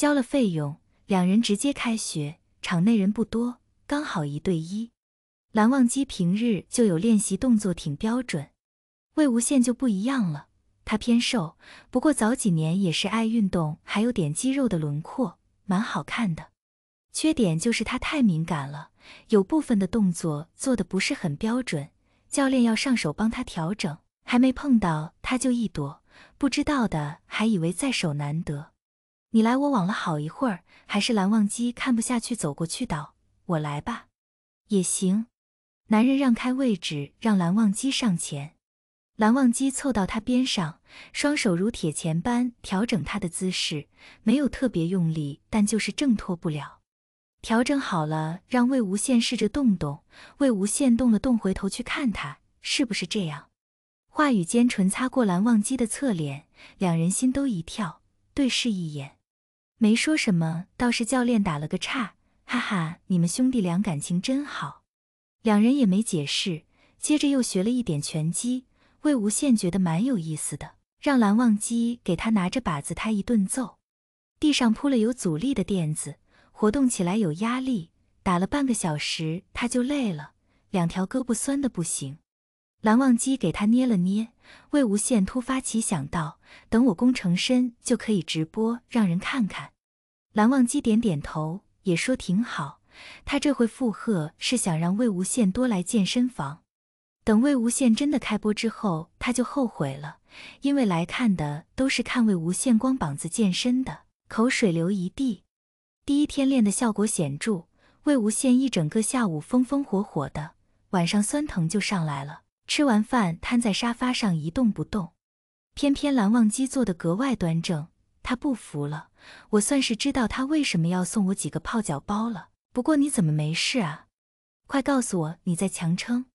交了费用，两人直接开学。场内人不多，刚好一对一。蓝忘机平日就有练习，动作挺标准。魏无羡就不一样了，他偏瘦，不过早几年也是爱运动，还有点肌肉的轮廓，蛮好看的。缺点就是他太敏感了，有部分的动作做的不是很标准，教练要上手帮他调整。还没碰到他就一躲，不知道的还以为在手难得。你来我往了好一会儿，还是蓝忘机看不下去，走过去道：“我来吧，也行。”男人让开位置，让蓝忘机上前。蓝忘机凑到他边上，双手如铁钳般调整他的姿势，没有特别用力，但就是挣脱不了。调整好了，让魏无羡试着动动。魏无羡动了动，回头去看他，是不是这样？话语间，唇擦过蓝忘机的侧脸，两人心都一跳，对视一眼。没说什么，倒是教练打了个岔，哈哈，你们兄弟俩感情真好。两人也没解释，接着又学了一点拳击。魏无羡觉得蛮有意思的，让蓝忘机给他拿着靶子，他一顿揍。地上铺了有阻力的垫子，活动起来有压力。打了半个小时，他就累了，两条胳膊酸的不行。蓝忘机给他捏了捏，魏无羡突发奇想道：“等我功成身就可以直播，让人看看。”蓝忘机点点头，也说挺好。他这回附和是想让魏无羡多来健身房。等魏无羡真的开播之后，他就后悔了，因为来看的都是看魏无羡光膀子健身的，口水流一地。第一天练的效果显著，魏无羡一整个下午风风火火的，晚上酸疼就上来了。吃完饭，瘫在沙发上一动不动，偏偏蓝忘机坐得格外端正，他不服了。我算是知道他为什么要送我几个泡脚包了。不过你怎么没事啊？快告诉我你在强撑。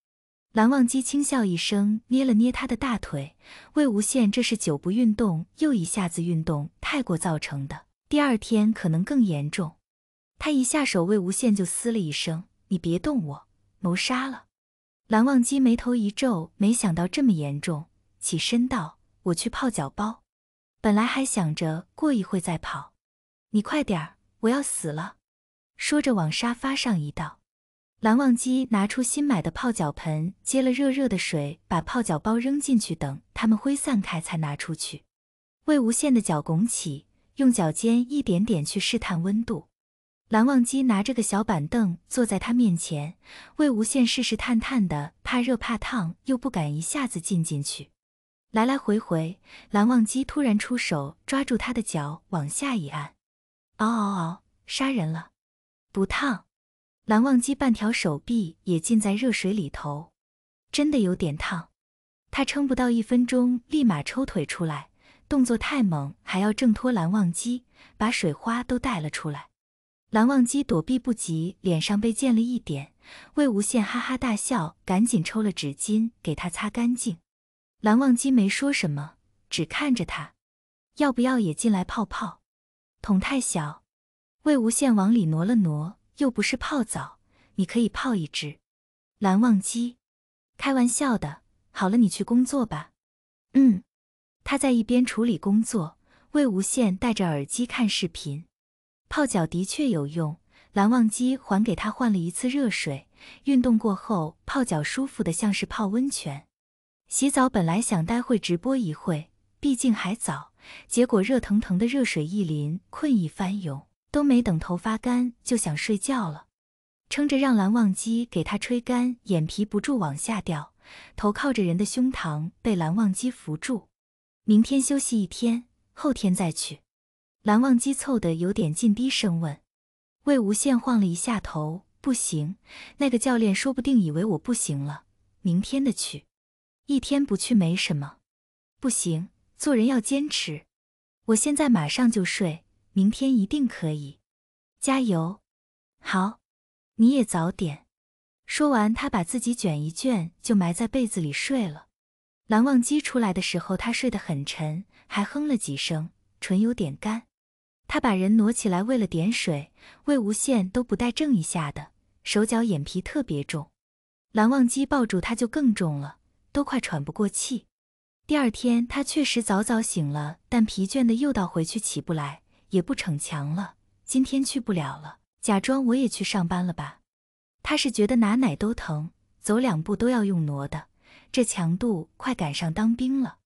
蓝忘机轻笑一声，捏了捏他的大腿。魏无羡这是久不运动，又一下子运动太过造成的。第二天可能更严重。他一下手，魏无羡就嘶了一声：“你别动我，谋杀了。”蓝忘机眉头一皱，没想到这么严重，起身道：“我去泡脚包。”本来还想着过一会再跑，你快点儿，我要死了！说着往沙发上一倒。蓝忘机拿出新买的泡脚盆，接了热热的水，把泡脚包扔进去，等它们挥散开才拿出去。魏无羡的脚拱起，用脚尖一点点去试探温度。蓝忘机拿着个小板凳坐在他面前，魏无羡试试探探的，怕热怕烫，又不敢一下子浸进去，来来回回。蓝忘机突然出手抓住他的脚往下一按，嗷嗷嗷！杀人了！不烫。蓝忘机半条手臂也浸在热水里头，真的有点烫。他撑不到一分钟，立马抽腿出来，动作太猛，还要挣脱蓝忘机，把水花都带了出来。蓝忘机躲避不及，脸上被溅了一点。魏无羡哈哈大笑，赶紧抽了纸巾给他擦干净。蓝忘机没说什么，只看着他。要不要也进来泡泡？桶太小。魏无羡往里挪了挪，又不是泡澡，你可以泡一只。蓝忘机，开玩笑的。好了，你去工作吧。嗯。他在一边处理工作，魏无羡戴着耳机看视频。泡脚的确有用，蓝忘机还给他换了一次热水。运动过后泡脚舒服的像是泡温泉。洗澡本来想待会直播一会，毕竟还早。结果热腾腾的热水一淋，困意翻涌，都没等头发干就想睡觉了。撑着让蓝忘机给他吹干，眼皮不住往下掉，头靠着人的胸膛被蓝忘机扶住。明天休息一天，后天再去。蓝忘机凑的有点近，低声问：“魏无羡晃了一下头，不行，那个教练说不定以为我不行了。明天的去，一天不去没什么。不行，做人要坚持。我现在马上就睡，明天一定可以。加油，好，你也早点。”说完，他把自己卷一卷，就埋在被子里睡了。蓝忘机出来的时候，他睡得很沉，还哼了几声，唇有点干。他把人挪起来喂了点水，魏无羡都不带正一下的，手脚眼皮特别重。蓝忘机抱住他就更重了，都快喘不过气。第二天他确实早早醒了，但疲倦的又倒回去起不来，也不逞强了，今天去不了了，假装我也去上班了吧。他是觉得拿奶都疼，走两步都要用挪的，这强度快赶上当兵了。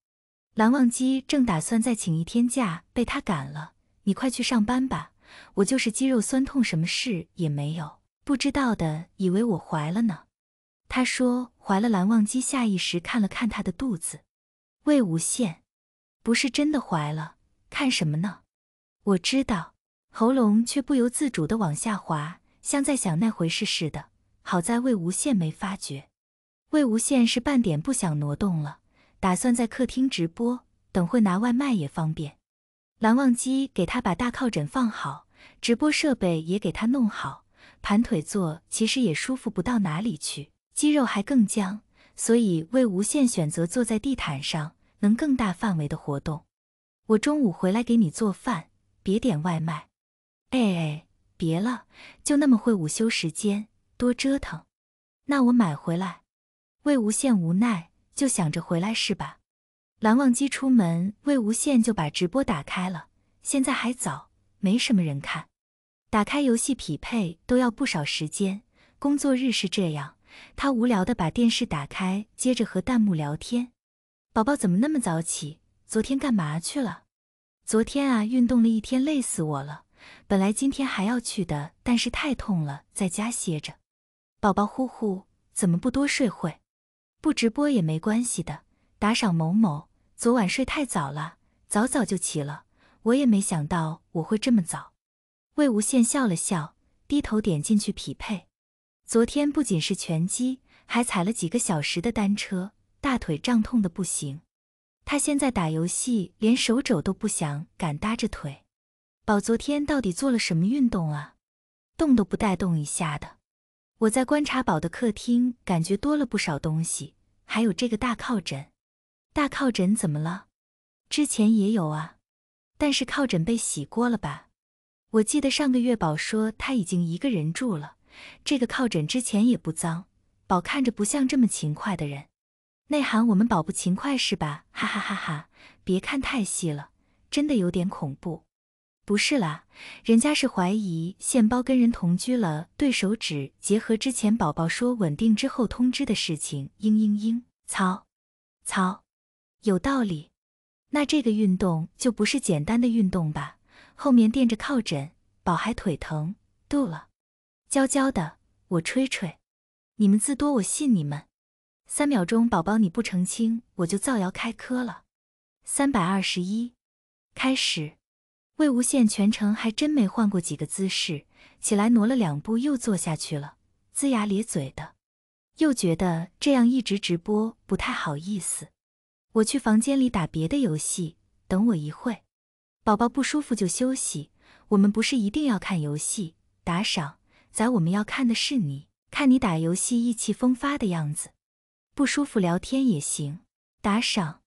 蓝忘机正打算再请一天假，被他赶了。你快去上班吧，我就是肌肉酸痛，什么事也没有，不知道的以为我怀了呢。他说怀了，蓝忘机下意识看了看他的肚子。魏无羡，不是真的怀了，看什么呢？我知道，喉咙却不由自主的往下滑，像在想那回事似的。好在魏无羡没发觉，魏无羡是半点不想挪动了，打算在客厅直播，等会拿外卖也方便。蓝忘机给他把大靠枕放好，直播设备也给他弄好。盘腿坐其实也舒服不到哪里去，肌肉还更僵，所以魏无羡选择坐在地毯上，能更大范围的活动。我中午回来给你做饭，别点外卖。哎哎，别了，就那么会午休时间多折腾，那我买回来。魏无羡无奈，就想着回来是吧？蓝忘机出门，魏无羡就把直播打开了。现在还早，没什么人看。打开游戏匹配都要不少时间，工作日是这样。他无聊的把电视打开，接着和弹幕聊天。宝宝怎么那么早起？昨天干嘛去了？昨天啊，运动了一天，累死我了。本来今天还要去的，但是太痛了，在家歇着。宝宝呼呼，怎么不多睡会？不直播也没关系的，打赏某某。昨晚睡太早了，早早就起了。我也没想到我会这么早。魏无羡笑了笑，低头点进去匹配。昨天不仅是拳击，还踩了几个小时的单车，大腿胀痛的不行。他现在打游戏，连手肘都不想敢搭着腿。宝昨天到底做了什么运动啊？动都不带动一下的。我在观察宝的客厅，感觉多了不少东西，还有这个大靠枕。大靠枕怎么了？之前也有啊，但是靠枕被洗过了吧？我记得上个月宝说他已经一个人住了，这个靠枕之前也不脏。宝看着不像这么勤快的人，内涵我们宝不勤快是吧？哈哈哈哈！别看太细了，真的有点恐怖。不是啦，人家是怀疑现包跟人同居了。对手指结合之前宝宝说稳定之后通知的事情，嘤嘤嘤！操！操！有道理，那这个运动就不是简单的运动吧？后面垫着靠枕，宝还腿疼，度了。娇娇的，我吹吹，你们字多，我信你们。三秒钟，宝宝你不澄清，我就造谣开科了。三百二十一，开始。魏无羡全程还真没换过几个姿势，起来挪了两步，又坐下去了，龇牙咧嘴的，又觉得这样一直直播不太好意思。我去房间里打别的游戏，等我一会宝宝不舒服就休息。我们不是一定要看游戏，打赏。仔，我们要看的是你，看你打游戏意气风发的样子。不舒服聊天也行，打赏。